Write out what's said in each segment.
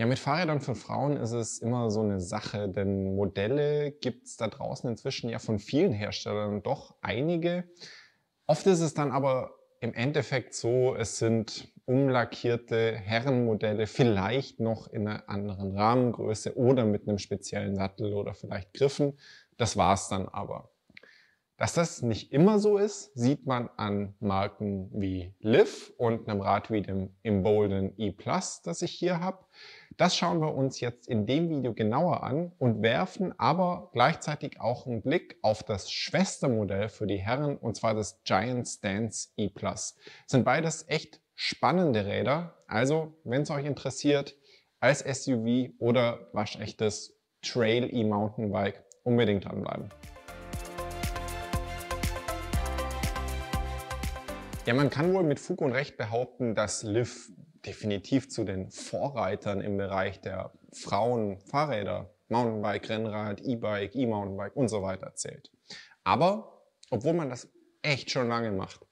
Ja, mit Fahrrädern für Frauen ist es immer so eine Sache, denn Modelle gibt es da draußen inzwischen ja von vielen Herstellern doch einige. Oft ist es dann aber im Endeffekt so, es sind umlackierte Herrenmodelle, vielleicht noch in einer anderen Rahmengröße oder mit einem speziellen Sattel oder vielleicht Griffen. Das war es dann aber. Dass das nicht immer so ist, sieht man an Marken wie Liv und einem Rad wie dem Embolden E Plus, das ich hier habe. Das schauen wir uns jetzt in dem Video genauer an und werfen aber gleichzeitig auch einen Blick auf das Schwestermodell für die Herren und zwar das Giant Stance E+. Das sind beides echt spannende Räder, also wenn es euch interessiert, als SUV oder waschechtes Trail E-Mountainbike unbedingt dranbleiben. Ja, man kann wohl mit Fug und Recht behaupten, dass Liv definitiv zu den Vorreitern im Bereich der Frauenfahrräder, Mountainbike, Rennrad, E-Bike, E-Mountainbike und so weiter zählt. Aber obwohl man das echt schon lange macht,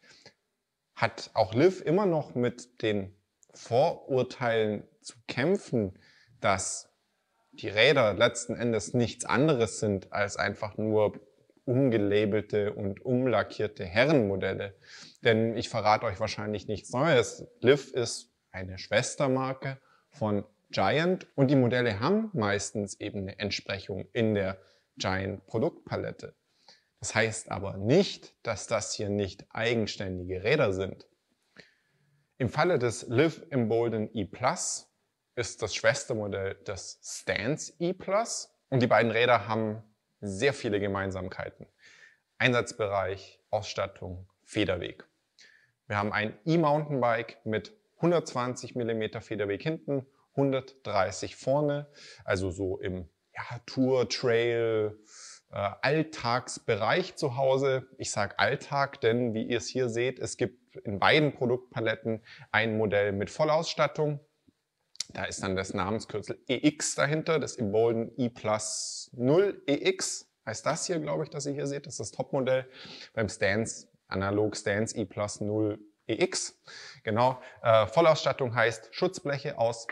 hat auch Liv immer noch mit den Vorurteilen zu kämpfen, dass die Räder letzten Endes nichts anderes sind als einfach nur umgelabelte und umlackierte Herrenmodelle. Denn ich verrate euch wahrscheinlich nichts Neues. Liv ist eine Schwestermarke von Giant und die Modelle haben meistens eben eine Entsprechung in der Giant Produktpalette. Das heißt aber nicht, dass das hier nicht eigenständige Räder sind. Im Falle des Live Embolden E Plus ist das Schwestermodell des Stance E Plus und die beiden Räder haben sehr viele Gemeinsamkeiten. Einsatzbereich, Ausstattung, Federweg. Wir haben ein E-Mountainbike mit 120 mm Federweg hinten, 130 vorne, also so im ja, Tour, Trail, äh, Alltagsbereich zu Hause. Ich sage Alltag, denn wie ihr es hier seht, es gibt in beiden Produktpaletten ein Modell mit Vollausstattung. Da ist dann das Namenskürzel EX dahinter, das Embolden I Plus 0 EX. Heißt das hier, glaube ich, dass ihr hier seht, das ist das Topmodell. Beim Stance, analog Stance I Plus 0 EX. Genau. Äh, Vollausstattung heißt Schutzbleche aus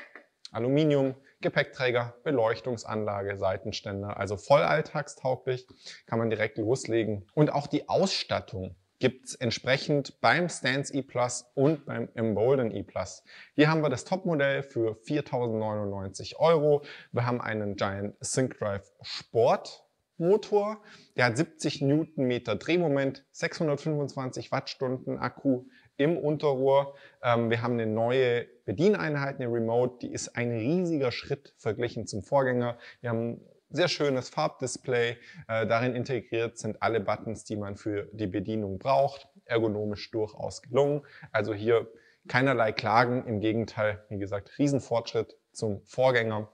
Aluminium, Gepäckträger, Beleuchtungsanlage, Seitenständer, also voll alltagstauglich, kann man direkt loslegen. Und auch die Ausstattung gibt es entsprechend beim Stance E Plus und beim Embolden E Plus. Hier haben wir das Topmodell für 4.099 Euro. Wir haben einen Giant Sync Drive Sport Motor. Der hat 70 Newtonmeter Drehmoment, 625 Wattstunden Akku, im Unterrohr. Ähm, wir haben eine neue Bedieneinheit, eine Remote, die ist ein riesiger Schritt verglichen zum Vorgänger. Wir haben sehr schönes Farbdisplay. Äh, darin integriert sind alle Buttons, die man für die Bedienung braucht. Ergonomisch durchaus gelungen. Also hier keinerlei Klagen. Im Gegenteil, wie gesagt, Riesenfortschritt zum Vorgänger.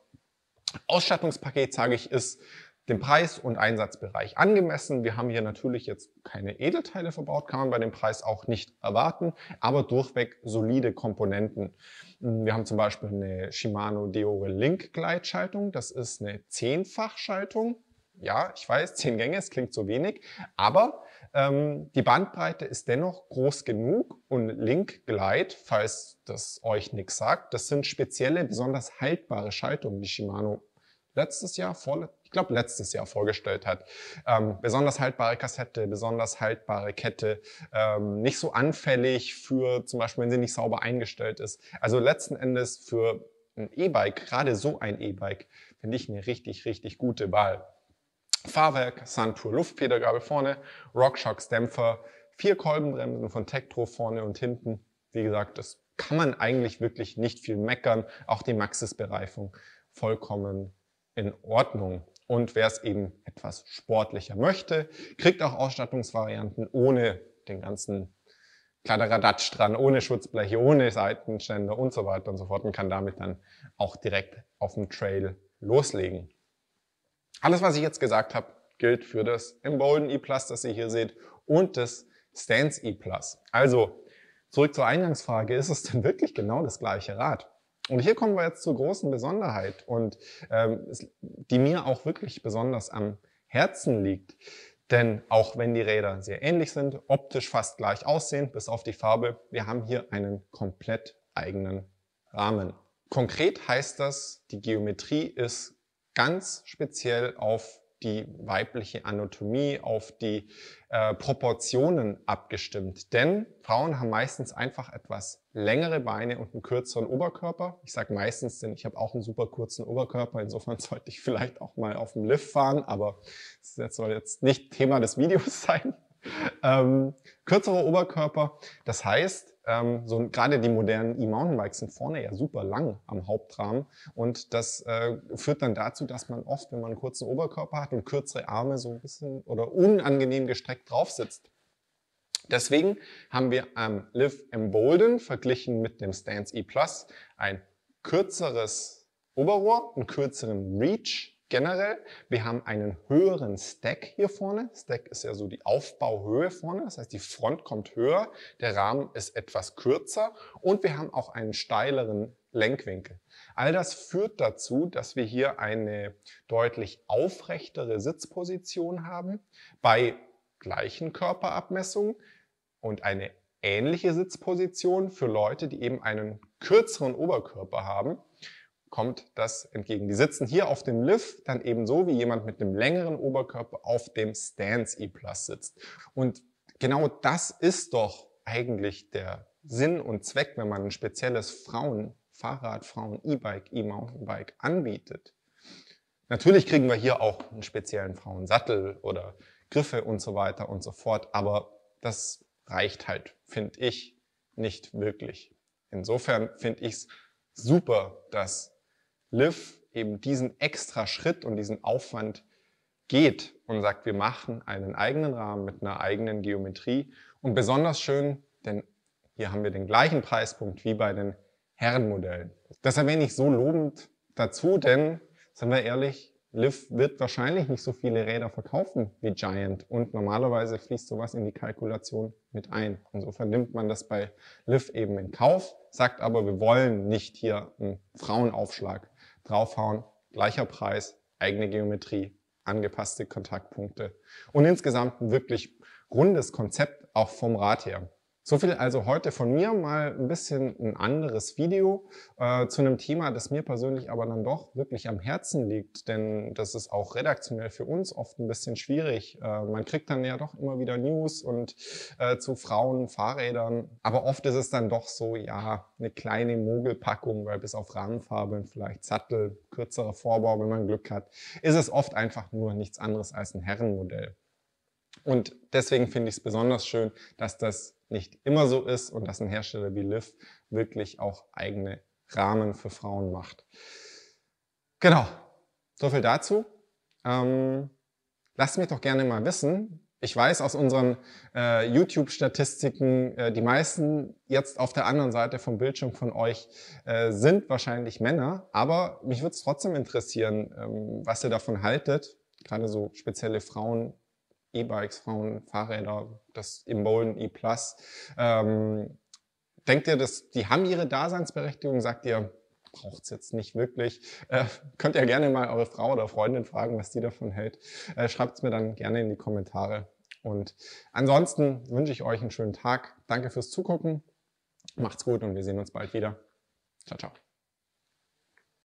Ausstattungspaket, sage ich, ist dem Preis und Einsatzbereich angemessen. Wir haben hier natürlich jetzt keine Edelteile verbaut, kann man bei dem Preis auch nicht erwarten, aber durchweg solide Komponenten. Wir haben zum Beispiel eine Shimano Deore Link Gleitschaltung. Das ist eine Zehnfachschaltung. Ja, ich weiß, zehn Gänge, es klingt so wenig, aber ähm, die Bandbreite ist dennoch groß genug und Link Glide, falls das euch nichts sagt, das sind spezielle, besonders haltbare Schaltungen, die Shimano letztes Jahr, vor, glaube, letztes Jahr vorgestellt hat. Ähm, besonders haltbare Kassette, besonders haltbare Kette, ähm, nicht so anfällig für zum Beispiel, wenn sie nicht sauber eingestellt ist. Also letzten Endes für ein E-Bike, gerade so ein E-Bike, finde ich eine richtig, richtig gute Wahl. Fahrwerk, Santur Luftfedergabe vorne, RockShocks Dämpfer, vier Kolbenbremsen von Tektro vorne und hinten. Wie gesagt, das kann man eigentlich wirklich nicht viel meckern. Auch die Maxis-Bereifung vollkommen in Ordnung und wer es eben etwas sportlicher möchte, kriegt auch Ausstattungsvarianten ohne den ganzen Kladderadatsch dran, ohne Schutzbleche, ohne Seitenständer und so weiter und so fort und kann damit dann auch direkt auf dem Trail loslegen. Alles, was ich jetzt gesagt habe, gilt für das Embolden E-Plus, das ihr hier seht, und das Stance E-Plus. Also, zurück zur Eingangsfrage, ist es denn wirklich genau das gleiche Rad? Und hier kommen wir jetzt zur großen Besonderheit und ähm, die mir auch wirklich besonders am Herzen liegt. Denn auch wenn die Räder sehr ähnlich sind, optisch fast gleich aussehen, bis auf die Farbe, wir haben hier einen komplett eigenen Rahmen. Konkret heißt das, die Geometrie ist ganz speziell auf die weibliche Anatomie, auf die äh, Proportionen abgestimmt. Denn Frauen haben meistens einfach etwas längere Beine und einen kürzeren Oberkörper. Ich sage meistens, denn ich habe auch einen super kurzen Oberkörper. Insofern sollte ich vielleicht auch mal auf dem Lift fahren, aber das soll jetzt nicht Thema des Videos sein. Ähm, kürzerer Oberkörper. Das heißt, ähm, so gerade die modernen E-Mountainbikes sind vorne ja super lang am Hauptrahmen und das äh, führt dann dazu, dass man oft, wenn man einen kurzen Oberkörper hat und kürzere Arme so ein bisschen oder unangenehm gestreckt drauf sitzt. Deswegen haben wir am ähm, Live Embolden verglichen mit dem Stance E Plus ein kürzeres Oberrohr, einen kürzeren Reach generell. Wir haben einen höheren Stack hier vorne. Stack ist ja so die Aufbauhöhe vorne, das heißt die Front kommt höher, der Rahmen ist etwas kürzer und wir haben auch einen steileren Lenkwinkel. All das führt dazu, dass wir hier eine deutlich aufrechtere Sitzposition haben bei gleichen Körperabmessungen und eine ähnliche Sitzposition für Leute, die eben einen kürzeren Oberkörper haben kommt das entgegen. Die sitzen hier auf dem Lift, dann ebenso wie jemand mit einem längeren Oberkörper auf dem Stance E-Plus sitzt. Und genau das ist doch eigentlich der Sinn und Zweck, wenn man ein spezielles Frauen Fahrrad, Frauen, E-Bike, E-Mountainbike anbietet. Natürlich kriegen wir hier auch einen speziellen Frauensattel oder Griffe und so weiter und so fort, aber das reicht halt, finde ich, nicht wirklich. Insofern finde ich es super, dass Liv eben diesen extra Schritt und diesen Aufwand geht und sagt, wir machen einen eigenen Rahmen mit einer eigenen Geometrie. Und besonders schön, denn hier haben wir den gleichen Preispunkt wie bei den Herrenmodellen. Das erwähne ich so lobend dazu, denn, sind wir ehrlich, Liv wird wahrscheinlich nicht so viele Räder verkaufen wie Giant und normalerweise fließt sowas in die Kalkulation mit ein. Insofern nimmt man das bei Liv eben in Kauf, sagt aber, wir wollen nicht hier einen Frauenaufschlag draufhauen, gleicher Preis, eigene Geometrie, angepasste Kontaktpunkte und insgesamt ein wirklich rundes Konzept auch vom Rad her. So viel also heute von mir, mal ein bisschen ein anderes Video äh, zu einem Thema, das mir persönlich aber dann doch wirklich am Herzen liegt, denn das ist auch redaktionell für uns oft ein bisschen schwierig. Äh, man kriegt dann ja doch immer wieder News und äh, zu Frauen, Fahrrädern, aber oft ist es dann doch so, ja, eine kleine Mogelpackung, weil bis auf Rahmenfarbe, und vielleicht Sattel, kürzerer Vorbau, wenn man Glück hat, ist es oft einfach nur nichts anderes als ein Herrenmodell. Und deswegen finde ich es besonders schön, dass das nicht immer so ist und dass ein Hersteller wie Liv wirklich auch eigene Rahmen für Frauen macht. Genau, so viel dazu. Ähm, lasst mich doch gerne mal wissen. Ich weiß aus unseren äh, YouTube-Statistiken, äh, die meisten jetzt auf der anderen Seite vom Bildschirm von euch äh, sind wahrscheinlich Männer, aber mich würde es trotzdem interessieren, ähm, was ihr davon haltet, gerade so spezielle Frauen E-Bikes Frauen, Fahrräder, das Embolden E-Plus. Ähm, denkt ihr, dass die haben ihre Daseinsberechtigung? Sagt ihr, braucht es jetzt nicht wirklich. Äh, könnt ihr gerne mal eure Frau oder Freundin fragen, was die davon hält. Äh, Schreibt es mir dann gerne in die Kommentare. Und ansonsten wünsche ich euch einen schönen Tag. Danke fürs Zugucken. Macht's gut und wir sehen uns bald wieder. Ciao, ciao.